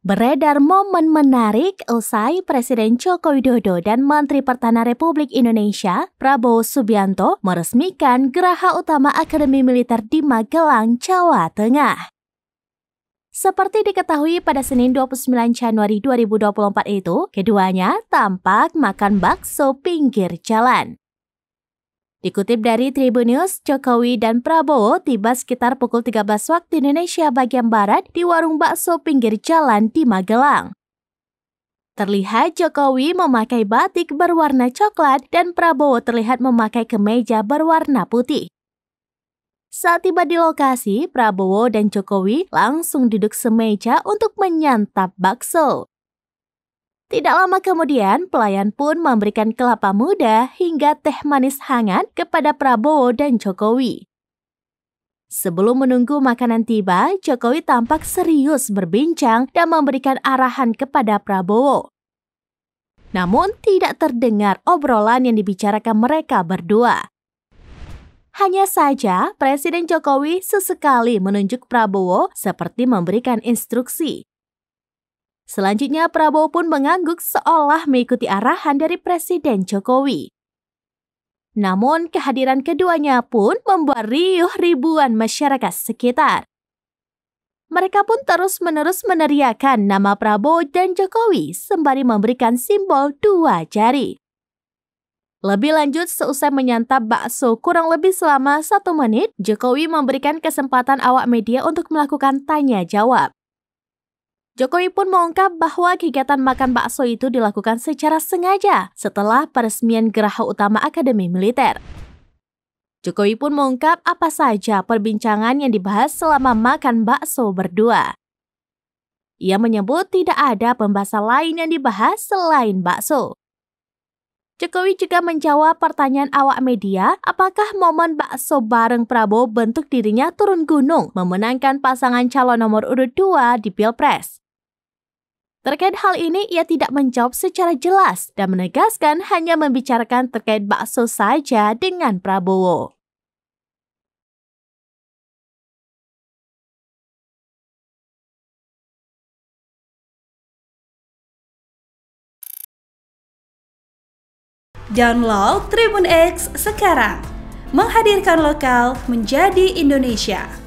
Beredar momen menarik usai Presiden Joko Widodo dan Menteri Pertahanan Republik Indonesia Prabowo Subianto meresmikan Geraha Utama Akademi Militer di Magelang, Jawa Tengah. Seperti diketahui pada Senin 29 Januari 2024 itu, keduanya tampak makan bakso pinggir jalan. Dikutip dari Tribun News, Jokowi dan Prabowo tiba sekitar pukul 13 waktu Indonesia bagian Barat di warung bakso pinggir jalan di Magelang. Terlihat Jokowi memakai batik berwarna coklat dan Prabowo terlihat memakai kemeja berwarna putih. Saat tiba di lokasi, Prabowo dan Jokowi langsung duduk semeja untuk menyantap bakso. Tidak lama kemudian, pelayan pun memberikan kelapa muda hingga teh manis hangat kepada Prabowo dan Jokowi. Sebelum menunggu makanan tiba, Jokowi tampak serius berbincang dan memberikan arahan kepada Prabowo. Namun, tidak terdengar obrolan yang dibicarakan mereka berdua. Hanya saja, Presiden Jokowi sesekali menunjuk Prabowo seperti memberikan instruksi. Selanjutnya Prabowo pun mengangguk seolah mengikuti arahan dari Presiden Jokowi. Namun kehadiran keduanya pun membuat riuh ribuan masyarakat sekitar. Mereka pun terus-menerus meneriakan nama Prabowo dan Jokowi sembari memberikan simbol dua jari. Lebih lanjut, seusai menyantap bakso kurang lebih selama satu menit, Jokowi memberikan kesempatan awak media untuk melakukan tanya-jawab. Jokowi pun mengungkap bahwa kegiatan makan bakso itu dilakukan secara sengaja setelah peresmian Geraha Utama Akademi Militer. Jokowi pun mengungkap apa saja perbincangan yang dibahas selama makan bakso berdua. Ia menyebut tidak ada pembahasan lain yang dibahas selain bakso. Jokowi juga menjawab pertanyaan awak media, apakah momen bakso bareng Prabowo bentuk dirinya turun gunung memenangkan pasangan calon nomor urut 2 di Pilpres. Terkait hal ini, ia tidak menjawab secara jelas dan menegaskan hanya membicarakan terkait bakso saja dengan Prabowo. Download Tribun X sekarang, menghadirkan lokal menjadi Indonesia.